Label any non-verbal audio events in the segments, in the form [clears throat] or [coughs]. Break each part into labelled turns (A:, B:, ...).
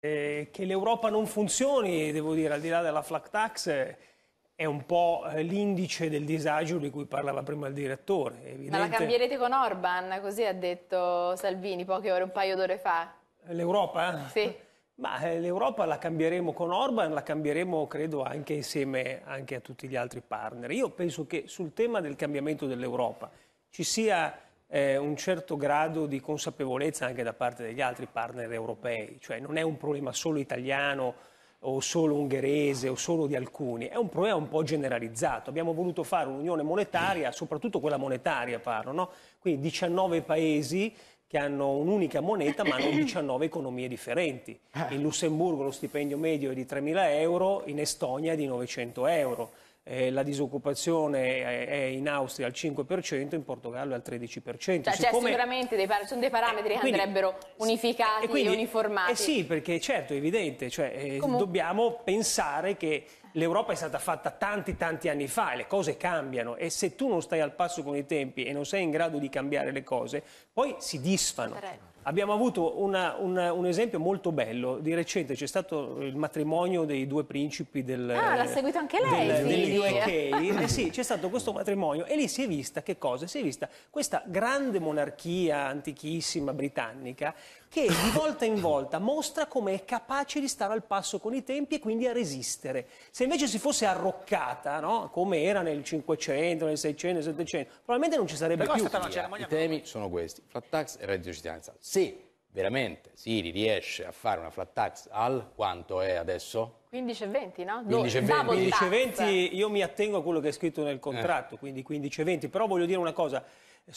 A: eh, che l'Europa non funzioni, devo dire, al di là della flat tax, è un po' eh, l'indice del disagio di cui parlava prima il direttore. Evidente. Ma la cambierete
B: con Orban, così ha detto Salvini poche ore, un paio d'ore fa.
A: L'Europa? Sì. Ma eh, l'Europa la cambieremo con Orban, la cambieremo credo anche insieme anche a tutti gli altri partner. Io penso che sul tema del cambiamento dell'Europa ci sia eh, un certo grado di consapevolezza anche da parte degli altri partner europei, cioè non è un problema solo italiano o solo ungherese o solo di alcuni, è un problema un po' generalizzato. Abbiamo voluto fare un'unione monetaria, soprattutto quella monetaria parlo, no? quindi 19 paesi che hanno un'unica moneta ma hanno 19 economie differenti. Eh. In Lussemburgo lo stipendio medio è di 3.000 euro, in Estonia è di 900 euro eh, la disoccupazione è, è, in Austria al 5%, in Portogallo è al 13%. Cioè, Siccome...
B: sicuramente dei, sono dei parametri che eh, andrebbero unificati e, quindi, uniformati. Eh
A: sì, perché certo, è evidente, cioè, eh, Comun- dobbiamo pensare che l'Europa è stata fatta tanti tanti anni fa e le cose cambiano e se tu non stai al passo con i tempi e non sei in grado di cambiare le cose, poi si disfano. Abbiamo avuto una, una, un esempio molto bello, di recente c'è stato il matrimonio dei due principi del... Ah, l'ha seguito anche lei! Del, UK. [laughs] eh sì, c'è stato questo matrimonio e lì si è vista che cosa? Si è vista questa grande monarchia antichissima britannica che di volta in volta mostra come è capace di stare al passo con i tempi e quindi a resistere. Se invece si fosse arroccata, no? come era nel 500, nel 600, nel 700, probabilmente non ci sarebbe Però più. Stata una cerimonia I temi
C: sono questi, flat tax e reddito di cittadinanza. Sì, veramente Siri riesce a fare una flat
A: tax al quanto è adesso?
B: 15,20, no? 15,20
A: io mi attengo a quello che è scritto nel contratto, eh. quindi 15,20. Però voglio dire una cosa,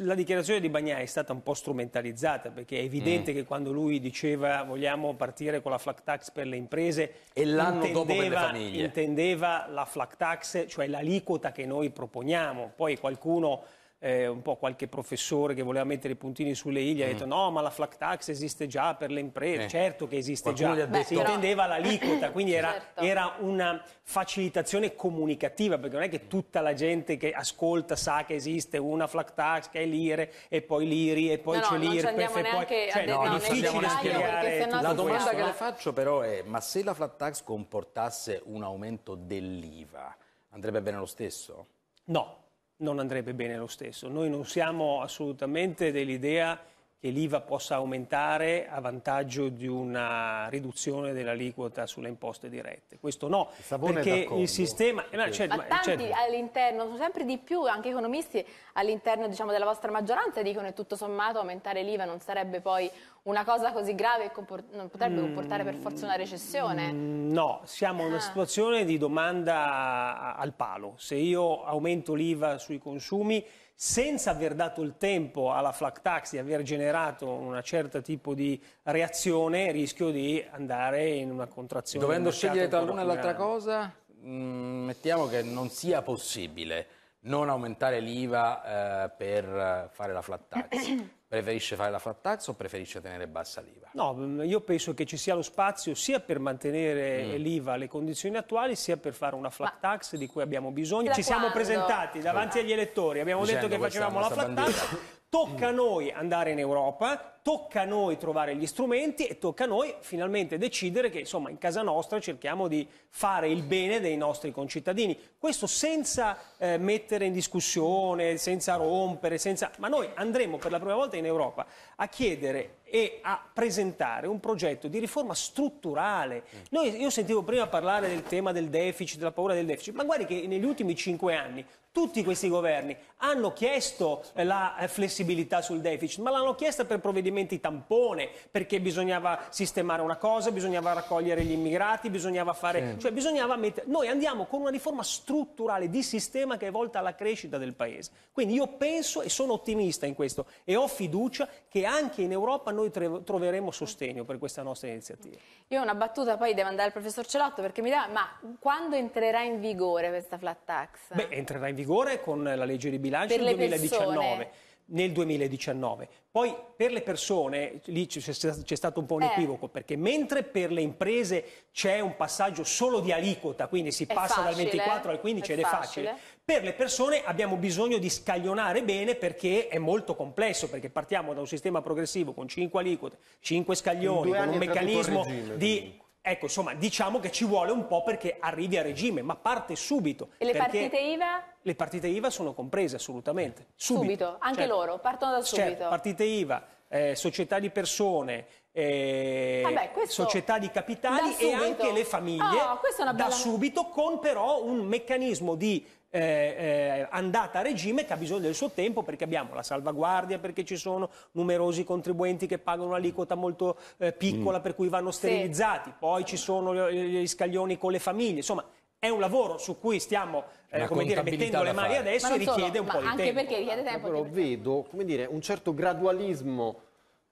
A: la dichiarazione di Bagnai è stata un po' strumentalizzata perché è evidente mm. che quando lui diceva vogliamo partire con la flat tax per le imprese e l'anno dopo per le famiglie intendeva la flat tax, cioè l'aliquota che noi proponiamo. Poi qualcuno eh, un po' qualche professore che voleva mettere i puntini sulle i, gli ha mm. detto no ma la flat tax esiste già per le imprese, eh. certo che esiste Qualcuno già, Beh, si intendeva l'aliquota, quindi era, certo. era, una facilitazione comunicativa perché non è che tutta la gente che ascolta sa che esiste una flat tax che è l'IRE e poi l'IRI e poi no, c'è no, l'IRPEF e poi... Cioè, no, no, è difficile spiegare La domanda che le
C: faccio però è ma se la flat tax comportasse un aumento dell'IVA andrebbe bene lo stesso?
A: No, non andrebbe bene lo stesso. Noi non siamo assolutamente dell'idea che l'IVA possa aumentare a vantaggio di una riduzione dell'aliquota sulle imposte dirette. Questo no, il perché il sistema... No, eh, sì. Certo, ma, ma tanti certo.
B: all'interno, sono sempre di più, anche economisti all'interno diciamo, della vostra maggioranza dicono che tutto sommato aumentare l'IVA non sarebbe poi una cosa così grave e comport- non potrebbe mm, comportare mm, per forza una recessione?
A: Mm, no, siamo in ah. una situazione di domanda al palo. Se io aumento l'IVA sui consumi senza aver dato il tempo alla flat tax di aver generato un certo tipo di reazione, rischio di andare in una contrazione. Dovendo scegliere tra l'una e l'altra cosa,
C: mh, mm, mettiamo che non sia possibile non aumentare l'IVA eh, per fare la flat tax. [clears throat] Preferisce fare la flat tax o preferisce tenere bassa l'IVA?
A: No, mm, io penso che ci sia lo spazio sia per mantenere mm. l'IVA alle condizioni attuali, sia per fare una flat Ma... tax di cui abbiamo bisogno. Da ci quando? siamo presentati davanti agli elettori, abbiamo Dicendo detto che facevamo la flat bandiera. tax, Tocca a noi andare in Europa, tocca a noi trovare gli strumenti e tocca a noi finalmente decidere che insomma in casa nostra cerchiamo di fare il bene dei nostri concittadini. Questo senza eh, mettere in discussione, senza rompere, senza... ma noi andremo per la prima volta in Europa a chiedere e a presentare un progetto di riforma strutturale. Noi, io sentivo prima parlare del tema del deficit, della paura del deficit, ma guardi che negli ultimi cinque anni tutti questi governi hanno chiesto eh, la eh, flessibilità sul deficit, ma l'hanno chiesta per provvedimenti tampone, perché bisognava sistemare una cosa, bisognava raccogliere gli immigrati, bisognava fare... Sì. Cioè bisognava mettere... Noi andiamo con una riforma strutturale di sistema che è volta alla crescita del Paese. Quindi io penso e sono ottimista in questo e ho fiducia che anche in Europa noi troveremo sostegno per questa nostra iniziativa.
B: Io una battuta poi devo andare al professor Celotto perché mi dà... Ma quando entrerà in vigore questa flat
A: tax? Beh, entrerà in vigore vigore con la legge di bilancio del 2019. Persone. Nel 2019. Poi per le persone, lì c'è stato un po' un eh. equivoco, eh. perché mentre per le imprese c'è un passaggio solo di aliquota, quindi si è passa facile, dal 24 al 15 è ed è facile. facile, per le persone abbiamo bisogno di scaglionare bene perché è molto complesso, perché partiamo da un sistema progressivo con 5 aliquote, 5 scaglioni, con un meccanismo regime, di Ecco, insomma, diciamo che ci vuole un po' perché arrivi a regime, ma parte subito. E le partite IVA? Le partite IVA sono comprese, assolutamente. Subito, subito anche cioè, loro,
B: partono da certo, subito. Cioè,
A: partite IVA, eh, società di persone, eh, Vabbè, ah, società di capitali e anche le famiglie oh, una bella... da subito con però un meccanismo di eh, eh, andata a regime che ha bisogno del suo tempo perché abbiamo la salvaguardia, perché ci sono numerosi contribuenti che pagano un'aliquota molto eh, piccola mm. per cui vanno sterilizzati, sì. poi ci sono gli scaglioni con le famiglie, insomma è un lavoro su cui stiamo eh, dire, mettendo le mani fare. adesso e richiede solo, un po' di anche tempo. Perché
B: richiede tempo però
A: vedo dire, un certo gradualismo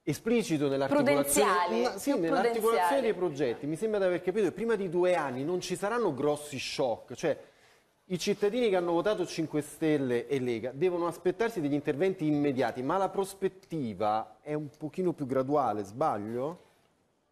A: esplicito nell'articolazione sì, nell dei progetti. Mi sembra di aver capito che prima di due anni non ci saranno grossi shock. Cioè, i cittadini che hanno votato 5 Stelle e Lega devono aspettarsi degli interventi immediati, ma la prospettiva è un pochino più graduale, sbaglio?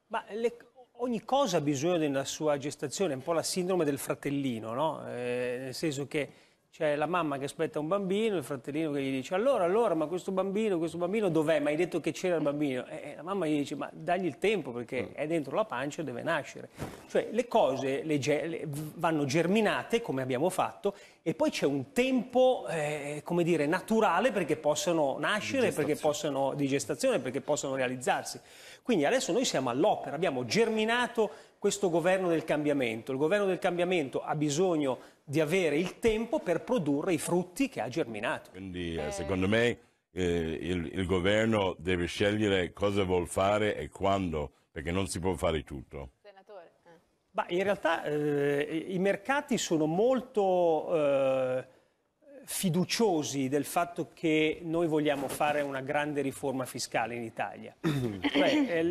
A: Ma le, ogni cosa ha bisogno di una sua gestazione, è un po' la sindrome del fratellino, no? eh, nel senso che c'è la mamma che aspetta un bambino, il fratellino che gli dice allora, allora, ma questo bambino, questo bambino dov'è? Ma hai detto che c'era il bambino. E la mamma gli dice ma dagli il tempo perché mm. è dentro la pancia e deve nascere. Cioè le cose le, le, vanno germinate come abbiamo fatto e poi c'è un tempo, eh, come dire, naturale perché possano nascere, perché possano, di gestazione, perché possano realizzarsi. Quindi adesso noi siamo all'opera, abbiamo germinato questo governo del cambiamento. Il governo del cambiamento ha bisogno di avere il tempo per produrre i frutti che ha germinato. Quindi eh, secondo
C: me eh, il, il, governo deve scegliere cosa vuol fare e quando, perché non si può fare tutto. Senatore.
A: Eh. Bah, in realtà eh, i mercati sono molto eh, fiduciosi del fatto che noi vogliamo fare una grande riforma fiscale in Italia. [clears throat] cioè, eh,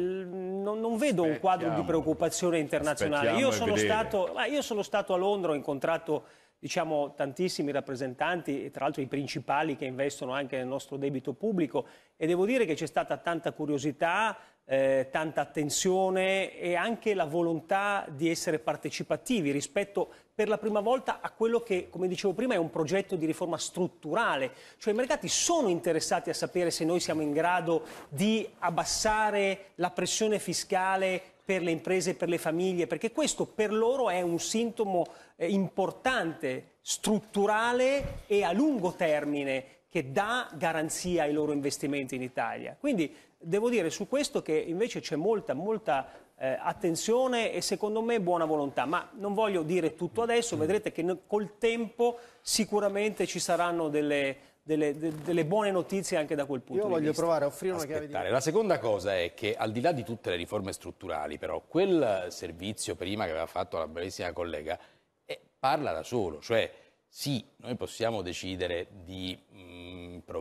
A: non, non vedo un quadro di preoccupazione internazionale. Io sono, stato, io sono, stato, a Londra, ho incontrato diciamo, tantissimi rappresentanti, tra l'altro i principali che investono anche nel nostro debito pubblico e devo dire che c'è stata tanta curiosità, eh, tanta attenzione e anche la volontà di essere partecipativi rispetto per la prima volta a quello che, come dicevo prima, è un progetto di riforma strutturale. Cioè i mercati sono interessati a sapere se noi siamo in grado di abbassare la pressione fiscale per le imprese e per le famiglie, perché questo per loro è un sintomo eh, importante, strutturale e a lungo termine che dà garanzia ai loro investimenti in Italia. Quindi devo dire su questo che invece c'è molta, molta eh, attenzione e secondo me buona volontà, ma non voglio dire tutto adesso, vedrete che col tempo sicuramente ci saranno delle, delle, de, delle buone notizie anche da quel punto Io di vista. Io voglio provare a offrire una Aspettare. chiave di...
C: La seconda cosa è che al di là di tutte le riforme strutturali, però quel servizio prima che aveva fatto la bellissima collega eh, parla da solo, cioè sì, noi possiamo decidere di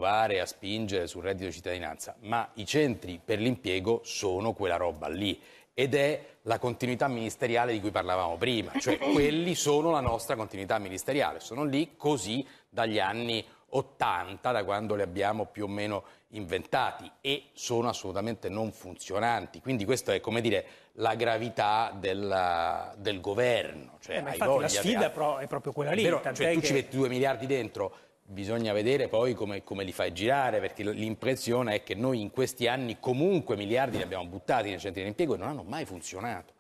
C: provare a spingere sul reddito cittadinanza, ma i centri per l'impiego sono quella roba lì ed è la continuità ministeriale di cui parlavamo prima, cioè [laughs] quelli sono la nostra continuità ministeriale, sono lì così dagli anni 80, da quando li abbiamo più o meno inventati e sono assolutamente non funzionanti. Quindi questa è come dire la gravità della, del governo. Cioè, eh, la sfida
A: ha... è proprio quella lì. Vero, cioè, tu che... ci metti
C: 2 miliardi dentro Bisogna vedere poi come, come li fai girare, perché l'impressione è che noi in questi anni comunque miliardi li abbiamo buttati nei centri di impiego e non hanno mai funzionato.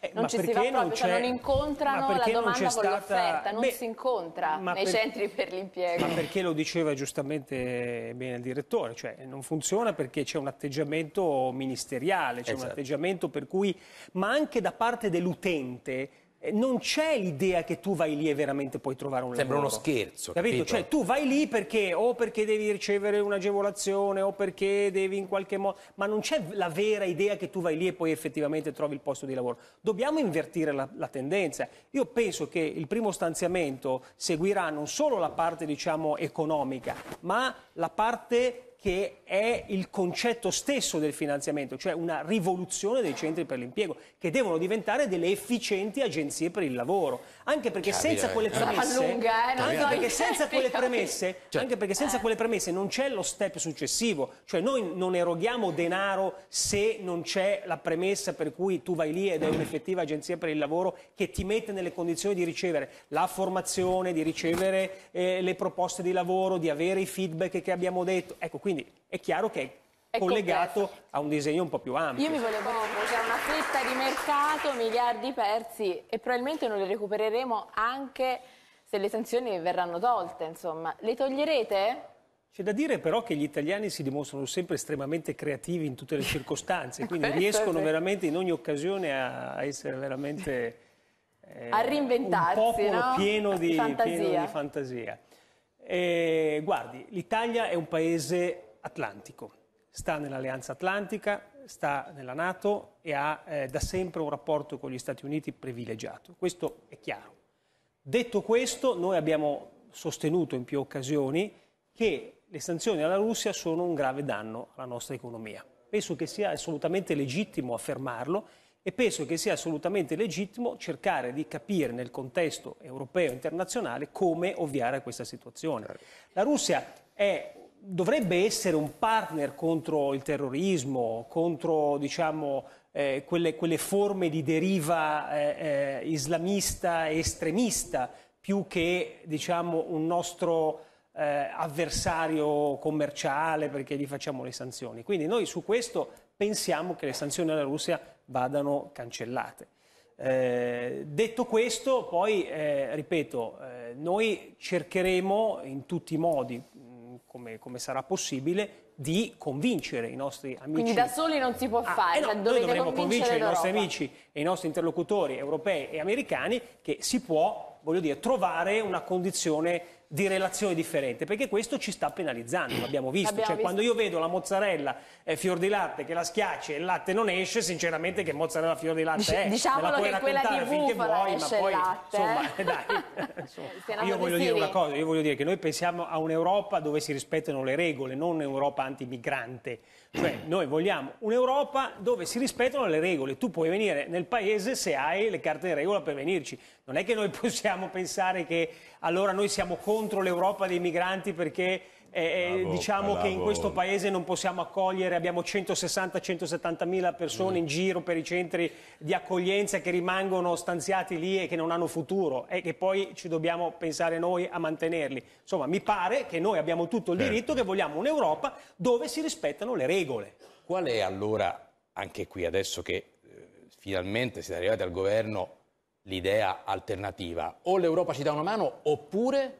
A: Eh, non ci si va proprio, cioè non incontrano la domanda con l'offerta, non Beh,
B: si incontra nei per... centri per l'impiego. Ma
A: perché lo diceva giustamente bene il direttore, cioè non funziona perché c'è un atteggiamento ministeriale, c'è esatto. un atteggiamento per cui, ma anche da parte dell'utente eh, non c'è l'idea che tu vai lì e veramente puoi trovare un Sembra lavoro. Sembra uno scherzo. Capito? capito? Cioè tu vai lì perché o perché devi ricevere un'agevolazione o perché devi in qualche modo... Ma non c'è la vera idea che tu vai lì e poi effettivamente trovi il posto di lavoro. Dobbiamo invertire la, la tendenza. Io penso che il primo stanziamento seguirà non solo la parte diciamo economica ma la parte che è il concetto stesso del finanziamento, cioè una rivoluzione dei centri per l'impiego, che devono diventare delle efficienti agenzie per il lavoro. Anche perché Capire. senza quelle eh, premesse... Lunga, eh, certo. anche, perché senza quelle premesse eh. cioè. anche perché senza quelle premesse non c'è lo step successivo, cioè noi non eroghiamo denaro se non c'è la premessa per cui tu vai lì ed è un'effettiva agenzia per il lavoro che ti mette nelle condizioni di ricevere la formazione, di ricevere eh, le proposte di lavoro, di avere i feedback che abbiamo detto. Ecco, qui quindi è chiaro che è collegato complesso. a un disegno un po' più ampio. Io mi
B: volevo dire, c'è una fetta di mercato, miliardi persi e probabilmente non le recupereremo anche se le sanzioni verranno tolte, insomma. Le toglierete?
A: C'è da dire però che gli italiani si dimostrano sempre estremamente creativi in tutte le circostanze, quindi [laughs] riescono sì. veramente in ogni occasione a essere veramente... [laughs] Eh, a
B: reinventarsi, un popolo no? pieno, [laughs] di, fantasia. pieno di
A: fantasia. E, guardi, l'Italia è un paese atlantico, sta nell'Alleanza Atlantica, sta nella Nato e ha eh, da sempre un rapporto con gli Stati Uniti privilegiato, questo è chiaro. Detto questo, noi abbiamo sostenuto in più occasioni che le sanzioni alla Russia sono un grave danno alla nostra economia. Penso che sia assolutamente legittimo affermarlo e penso che sia assolutamente legittimo cercare di capire nel contesto europeo e internazionale come ovviare a questa situazione. Certo. La Russia è dovrebbe essere un partner contro il terrorismo, contro diciamo, eh, quelle, quelle, forme di deriva eh, eh, islamista e estremista, più che diciamo, un nostro eh, avversario commerciale perché gli facciamo le sanzioni. Quindi noi su questo pensiamo che le sanzioni alla Russia vadano cancellate. Eh, detto questo, poi, eh, ripeto, eh, noi cercheremo in tutti i modi, mm, come, come, sarà possibile, di convincere i nostri amici. Quindi da
B: soli non si può ah, fare, eh no, cioè noi dovremmo convincere i nostri cioè.
A: amici e i nostri interlocutori europei e americani che si può, voglio dire, trovare una condizione di relazione differente, perché questo ci sta penalizzando, [clears throat] l'abbiamo visto. Abbiamo cioè, visto. Quando io vedo la mozzarella eh, fior di latte che la schiaccia e il latte non esce, sinceramente che mozzarella fior di latte Dic è? Diciamolo che quella di bufala vuoi, esce poi, il latte. Insomma, eh? dai, [laughs] insomma. io voglio dire una cosa, io voglio dire che noi pensiamo a un'Europa dove si rispettano le regole, non un'Europa antimigrante cioè, eh. noi vogliamo un'Europa dove si rispettano le regole. Tu puoi venire nel paese se hai le carte di regola per venirci. Non è che noi [laughs] possiamo pensare che allora noi siamo contro l'Europa dei migranti perché eh, eh, bravo, diciamo bravo. che in questo paese non possiamo accogliere, abbiamo 160-170 mila persone mm. in giro per i centri di accoglienza che rimangono stanziati lì e che non hanno futuro e che poi ci dobbiamo pensare noi a mantenerli. Insomma, mi pare che noi abbiamo tutto il certo. diritto che vogliamo un'Europa dove si rispettano le regole.
C: Qual è allora, anche qui adesso che eh, finalmente siete arrivati al governo, l'idea alternativa?
A: O l'Europa ci dà una mano oppure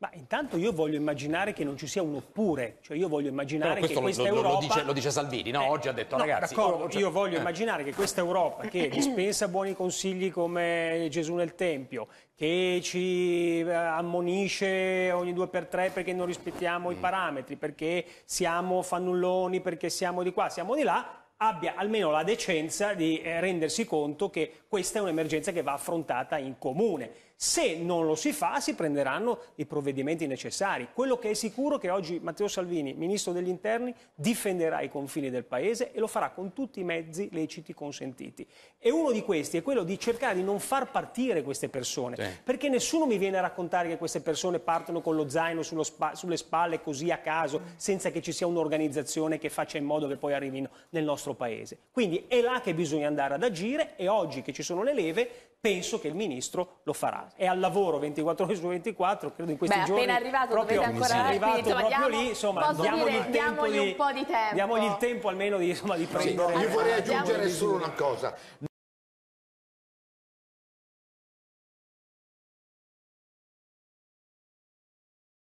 A: ma intanto io voglio immaginare che non ci sia un oppure, cioè io voglio immaginare che questa lo, Europa... Lo dice, lo
C: dice Salvini, no? Eh, Oggi ha detto no, ragazzi... D'accordo, oh, cioè, io voglio eh. immaginare
A: che questa Europa che [coughs] dispensa buoni consigli come Gesù nel Tempio, che ci eh, ammonisce ogni due per tre perché non rispettiamo mm. i parametri, perché siamo fannulloni, perché siamo di qua, siamo di là, abbia almeno la decenza di eh, rendersi conto che questa è un'emergenza che va affrontata in comune se non lo si fa si prenderanno i provvedimenti necessari. Quello che è sicuro è che oggi Matteo Salvini, ministro degli interni, difenderà i confini del Paese e lo farà con tutti i mezzi leciti consentiti. E uno di questi è quello di cercare di non far partire queste persone, sì. perché nessuno mi viene a raccontare che queste persone partono con lo zaino spa, sulle spalle così a caso, senza che ci sia un'organizzazione che faccia in modo che poi arrivino nel nostro Paese. Quindi è là che bisogna andare ad agire e oggi che ci sono le leve penso che il ministro lo farà. È al lavoro 24 ore su 24, credo in questi Beh, giorni. appena arrivato proprio, dovete ancora arrivato insomma, proprio diamo, lì, insomma, diamogli, dire, il tempo diamogli di, un po' di tempo. Diamogli il tempo almeno di, insomma, di prendere... Sì, no, io vorrei aggiungere solo una cosa.